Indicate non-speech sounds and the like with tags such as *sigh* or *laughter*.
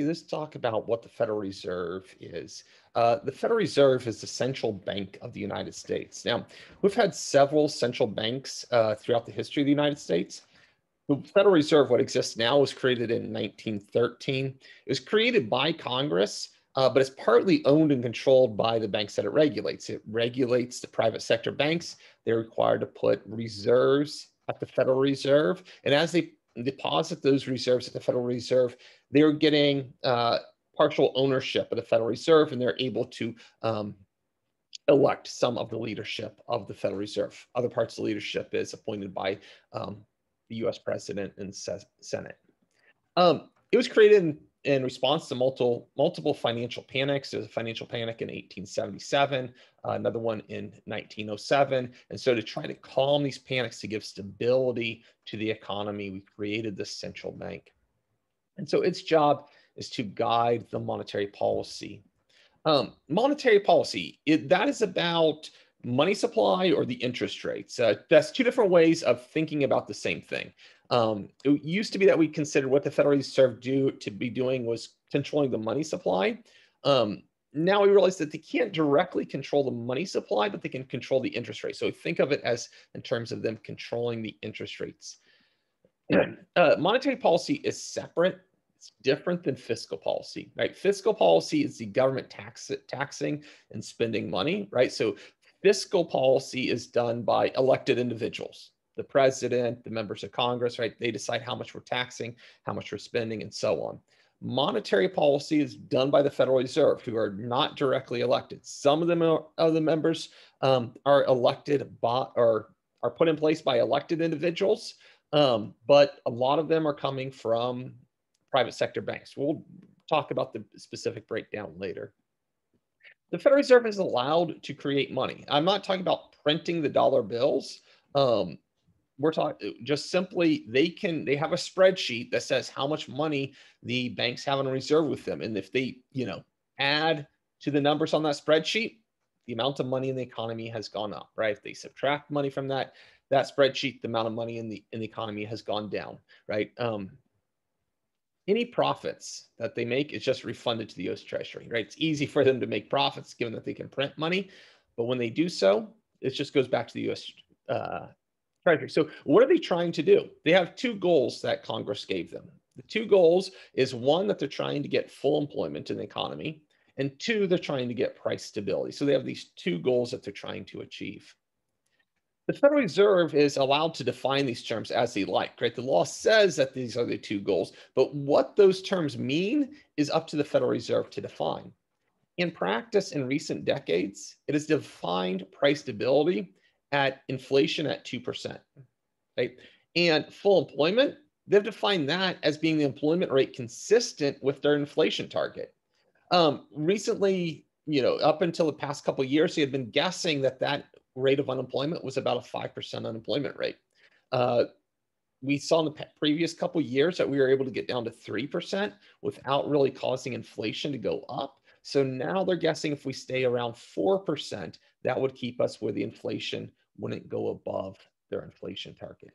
let's talk about what the Federal Reserve is. Uh, the Federal Reserve is the central bank of the United States. Now, we've had several central banks uh, throughout the history of the United States. The Federal Reserve, what exists now, was created in 1913. It was created by Congress, uh, but it's partly owned and controlled by the banks that it regulates. It regulates the private sector banks. They're required to put reserves at the Federal Reserve. And as they deposit those reserves at the Federal Reserve, they're getting uh, partial ownership of the Federal Reserve and they're able to um, elect some of the leadership of the Federal Reserve. Other parts of leadership is appointed by um, the US President and Senate. Um, it was created in in response to multiple multiple financial panics. There's a financial panic in 1877, uh, another one in 1907, and so to try to calm these panics to give stability to the economy, we created this central bank, and so its job is to guide the monetary policy. Um, monetary policy it, that is about money supply or the interest rates. Uh, that's two different ways of thinking about the same thing. Um, it used to be that we considered what the Federal Reserve do to be doing was controlling the money supply. Um, now we realize that they can't directly control the money supply, but they can control the interest rate. So think of it as in terms of them controlling the interest rates. *clears throat* Uh, monetary policy is separate. It's different than fiscal policy, right? Fiscal policy is the government tax, taxing and spending money, right? So fiscal policy is done by elected individuals the president the members of congress right they decide how much we're taxing how much we're spending and so on monetary policy is done by the federal reserve who are not directly elected some of them are, of the members um, are elected by or are put in place by elected individuals um, but a lot of them are coming from private sector banks we'll talk about the specific breakdown later the Federal Reserve is allowed to create money. I'm not talking about printing the dollar bills. Um, we're talking just simply they can they have a spreadsheet that says how much money the banks have in reserve with them, and if they you know add to the numbers on that spreadsheet, the amount of money in the economy has gone up. Right? If they subtract money from that that spreadsheet, the amount of money in the in the economy has gone down. Right? Um, any profits that they make is just refunded to the US Treasury, right? It's easy for them to make profits given that they can print money. But when they do so, it just goes back to the US uh, Treasury. So, what are they trying to do? They have two goals that Congress gave them. The two goals is one, that they're trying to get full employment in the economy, and two, they're trying to get price stability. So, they have these two goals that they're trying to achieve. The Federal Reserve is allowed to define these terms as they like, right? The law says that these are the two goals, but what those terms mean is up to the Federal Reserve to define. In practice, in recent decades, it has defined price stability at inflation at 2%, right? And full employment, they've defined that as being the employment rate consistent with their inflation target. Um, recently, you know, up until the past couple years, they had been guessing that that rate of unemployment was about a 5% unemployment rate. Uh, we saw in the previous couple years that we were able to get down to 3% without really causing inflation to go up. So now they're guessing if we stay around 4%, that would keep us where the inflation wouldn't go above their inflation target.